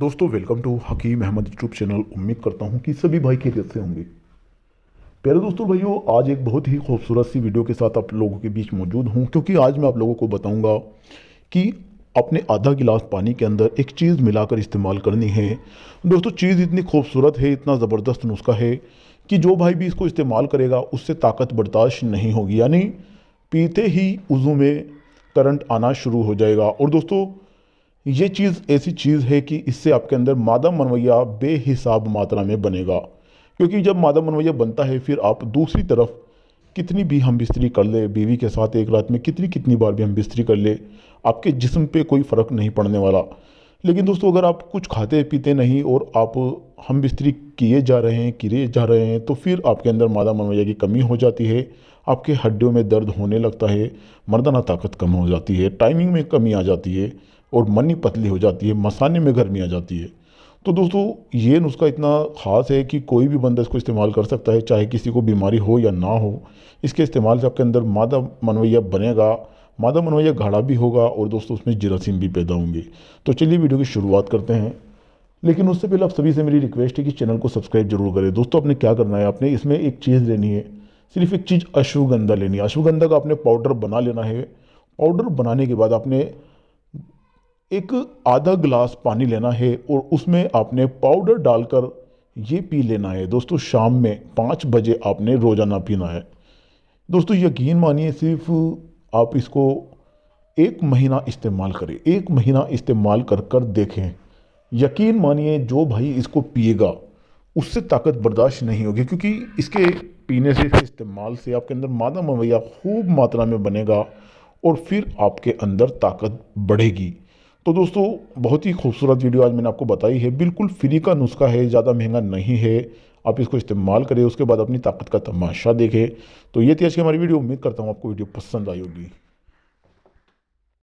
दोस्तों welcome to Hakim Ahmad YouTube channel उम्मीद करता हूँ कि सभी भाई खेत से होंगे प्यारे दोस्तों भाइयों आज एक बहुत ही खूबसूरत सी वीडियो के साथ आप लोगों के बीच मौजूद हूँ क्योंकि आज मैं आप लोगों को बताऊँगा कि अपने आधा गिलास पानी के अंदर एक चीज़ मिलाकर इस्तेमाल करनी है दोस्तों चीज़ इतनी खूबसूरत है इतना ज़बरदस्त नुस्खा है कि जो भाई भी इसको इस्तेमाल करेगा उससे ताकत बर्दाश्त नहीं होगी यानी पीते ही उज़ू में करंट आना शुरू हो जाएगा और दोस्तों ये चीज़ ऐसी चीज़ है कि इससे आपके अंदर मादा मनवैया बेहिसाब मात्रा में बनेगा क्योंकि जब मादा मनवैया बनता है फिर आप दूसरी तरफ कितनी भी हम बिस्तरी कर ले बीवी के साथ एक रात में कितनी कितनी बार भी हम बिस्तरी कर ले आपके जिस्म पे कोई फ़र्क नहीं पड़ने वाला लेकिन दोस्तों अगर आप कुछ खाते पीते नहीं और आप हम बिस्तरी किए जा रहे हैं किए जा रहे हैं तो फिर आपके अंदर मादा मनवैया की कमी हो जाती है आपके हड्डियों में दर्द होने लगता है मर्दाना ताकत कम हो जाती है टाइमिंग में कमी आ जाती है और मनी पतली हो जाती है मसाने में गर्मी आ जाती है तो दोस्तों ये नुस्खा इतना ख़ास है कि कोई भी बंदा इसको इस्तेमाल कर सकता है चाहे किसी को बीमारी हो या ना हो इसके इस्तेमाल से आपके अंदर मादा मनवैया बनेगा मादा मनवैया घाड़ा भी होगा और दोस्तों उसमें जरासीम भी पैदा होंगे तो चलिए वीडियो की शुरुआत करते हैं लेकिन उससे पहले आप सभी से मेरी रिक्वेस्ट है कि चैनल को सब्सक्राइब जरूर करें दोस्तों आपने क्या करना है आपने इसमें एक चीज़ लेनी है सिर्फ एक चीज़ अश्वगंधा लेनी है अश्वगंधा का आपने पाउडर बना लेना है पाउडर बनाने के बाद आपने एक आधा गिलास पानी लेना है और उसमें आपने पाउडर डालकर ये पी लेना है दोस्तों शाम में पाँच बजे आपने रोज़ाना पीना है दोस्तों यकीन मानिए सिर्फ आप इसको एक महीना इस्तेमाल करें एक महीना इस्तेमाल कर कर देखें यकीन मानिए जो भाई इसको पिएगा उससे ताकत बर्दाश्त नहीं होगी क्योंकि इसके पीने से इसके इस्तेमाल से आपके अंदर मादा मवैया खूब मात्रा में बनेगा और फिर आपके अंदर ताकत बढ़ेगी तो दोस्तों बहुत ही खूबसूरत वीडियो आज मैंने आपको बताई है बिल्कुल फ्री का नुस्खा है ज़्यादा महंगा नहीं है आप इसको इस्तेमाल करें उसके बाद अपनी ताकत का तमाशा देखें तो ये थी आज की हमारी वीडियो उम्मीद करता हूँ आपको वीडियो पसंद आई होगी